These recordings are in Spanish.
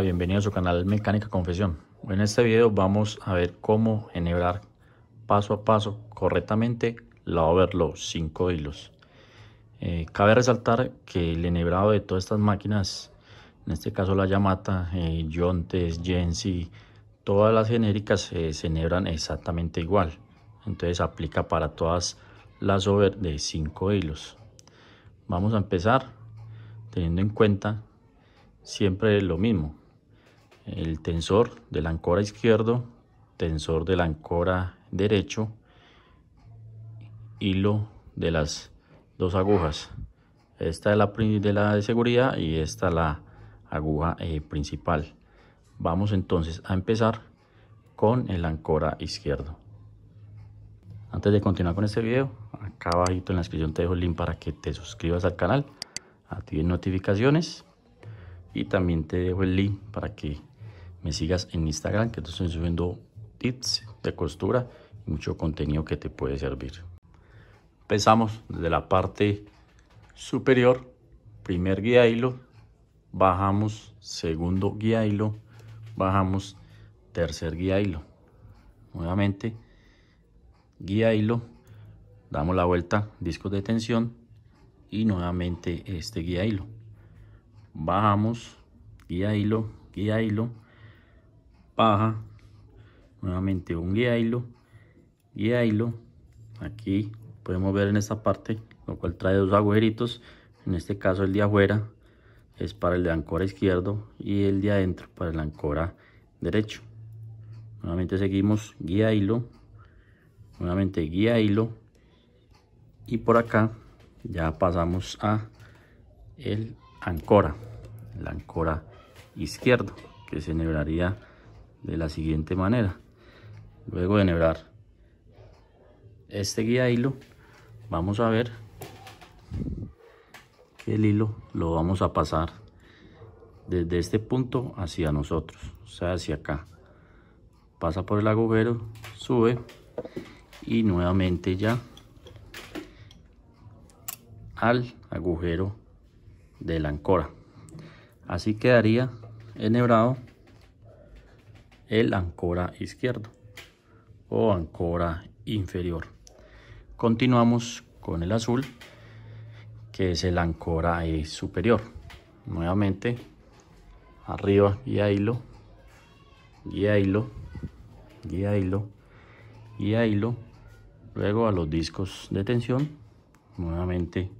bienvenido a su canal Mecánica Confesión. En este video vamos a ver cómo enhebrar paso a paso correctamente la overlock 5 hilos. Eh, cabe resaltar que el enhebrado de todas estas máquinas, en este caso la Yamata, eh, Yontes, Jensi, todas las genéricas eh, se enhebran exactamente igual. Entonces aplica para todas las over de 5 hilos. Vamos a empezar teniendo en cuenta siempre lo mismo el tensor del ancora izquierdo, tensor del ancora derecho, hilo de las dos agujas. Esta es la de la de seguridad y esta la aguja eh, principal. Vamos entonces a empezar con el ancora izquierdo. Antes de continuar con este video, acá abajito en la descripción te dejo el link para que te suscribas al canal, actives notificaciones y también te dejo el link para que me sigas en Instagram, que estoy subiendo tips de costura y mucho contenido que te puede servir. Empezamos desde la parte superior, primer guía hilo, bajamos segundo guía hilo, bajamos tercer guía hilo. Nuevamente, guía hilo, damos la vuelta, Disco de tensión y nuevamente este guía hilo. Bajamos, guía hilo, guía hilo, paja nuevamente un guía hilo guía hilo aquí podemos ver en esta parte lo cual trae dos agujeritos en este caso el de afuera es para el de ancora izquierdo y el de adentro para el ancora derecho nuevamente seguimos guía hilo nuevamente guía hilo y por acá ya pasamos a el ancora el ancora izquierdo que se enhebraría de la siguiente manera luego de enhebrar este guía hilo vamos a ver que el hilo lo vamos a pasar desde este punto hacia nosotros o sea hacia acá pasa por el agujero sube y nuevamente ya al agujero de la ancora así quedaría enhebrado el ancora izquierdo o ancora inferior. Continuamos con el azul, que es el ancora e superior. Nuevamente, arriba, guía hilo, guía hilo, guía hilo, guía hilo. Luego a los discos de tensión, nuevamente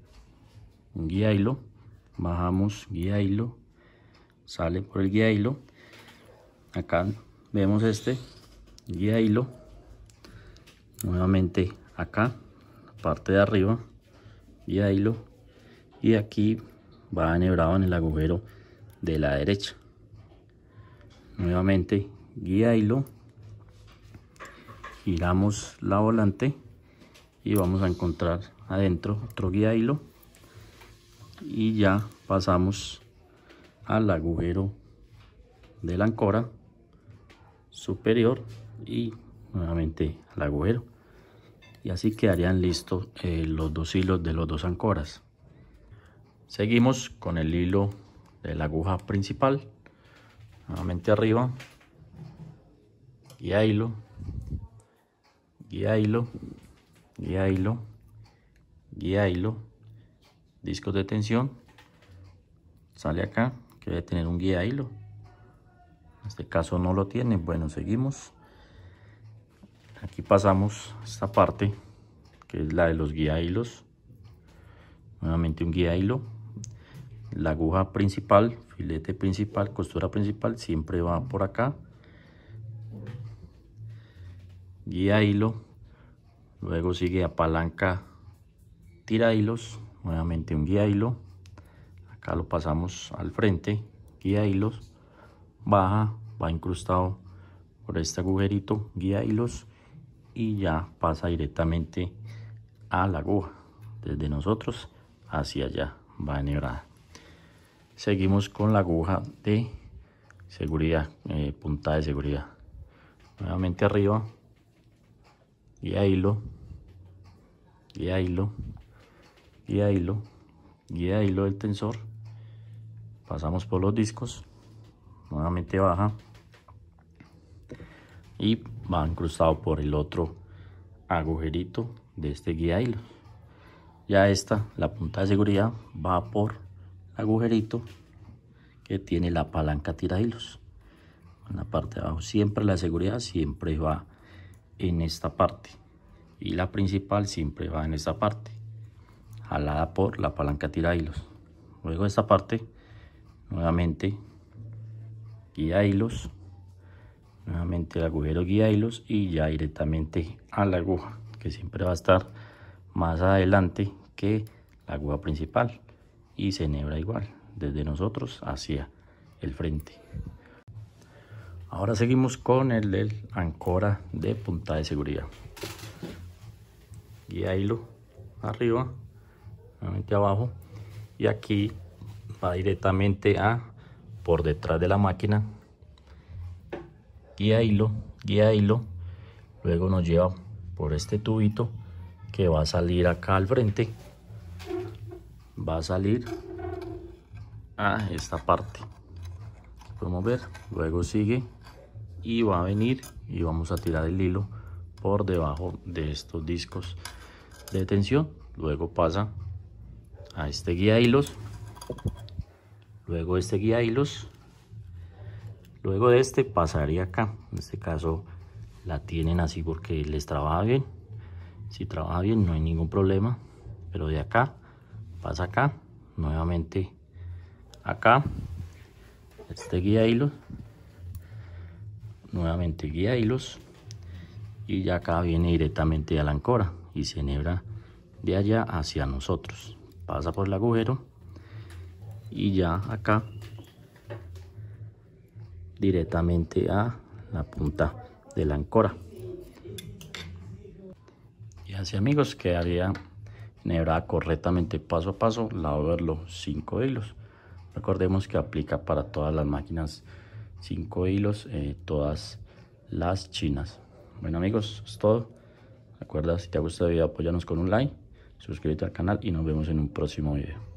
guía hilo, bajamos guía hilo, sale por el guía hilo. Acá vemos este guía hilo nuevamente acá parte de arriba guía hilo y aquí va enhebrado en el agujero de la derecha nuevamente guía hilo giramos la volante y vamos a encontrar adentro otro guía hilo y ya pasamos al agujero de la ancora superior y nuevamente al agujero y así quedarían listos eh, los dos hilos de los dos ancoras seguimos con el hilo de la aguja principal nuevamente arriba guía hilo guía hilo guía hilo guía hilo discos de tensión sale acá que debe tener un guía hilo este caso no lo tiene bueno seguimos aquí pasamos esta parte que es la de los guía hilos nuevamente un guía hilo la aguja principal filete principal costura principal siempre va por acá guía hilo luego sigue a palanca tira hilos nuevamente un guía hilo acá lo pasamos al frente guía hilos baja va incrustado por este agujerito guía hilos y ya pasa directamente a la aguja desde nosotros hacia allá va enhebrada seguimos con la aguja de seguridad puntada eh, punta de seguridad nuevamente arriba guía hilo guía hilo guía hilo guía hilo del tensor pasamos por los discos nuevamente baja y van cruzados por el otro agujerito de este guía hilos ya está la punta de seguridad va por el agujerito que tiene la palanca tira hilos en la parte de abajo siempre la seguridad siempre va en esta parte y la principal siempre va en esta parte jalada por la palanca tira hilos luego esta parte nuevamente guía hilos nuevamente el agujero guía hilos y ya directamente a la aguja que siempre va a estar más adelante que la aguja principal y se enhebra igual desde nosotros hacia el frente ahora seguimos con el del ancora de punta de seguridad guía hilo arriba nuevamente abajo y aquí va directamente a por detrás de la máquina guía hilo, guía hilo, luego nos lleva por este tubito que va a salir acá al frente, va a salir a esta parte, podemos ver, luego sigue y va a venir y vamos a tirar el hilo por debajo de estos discos de tensión, luego pasa a este guía hilos, luego este guía hilos Luego de este pasaría acá. En este caso la tienen así porque les trabaja bien. Si trabaja bien no hay ningún problema. Pero de acá pasa acá. Nuevamente acá. Este guía hilos. Nuevamente guía hilos. Y ya acá viene directamente a la ancora. Y se enhebra de allá hacia nosotros. Pasa por el agujero. Y ya acá directamente a la punta de la ancora y así amigos quedaría enhebrada correctamente paso a paso la overlock los 5 hilos recordemos que aplica para todas las máquinas 5 hilos eh, todas las chinas bueno amigos es todo recuerda si te ha gustado el video apóyanos con un like suscríbete al canal y nos vemos en un próximo video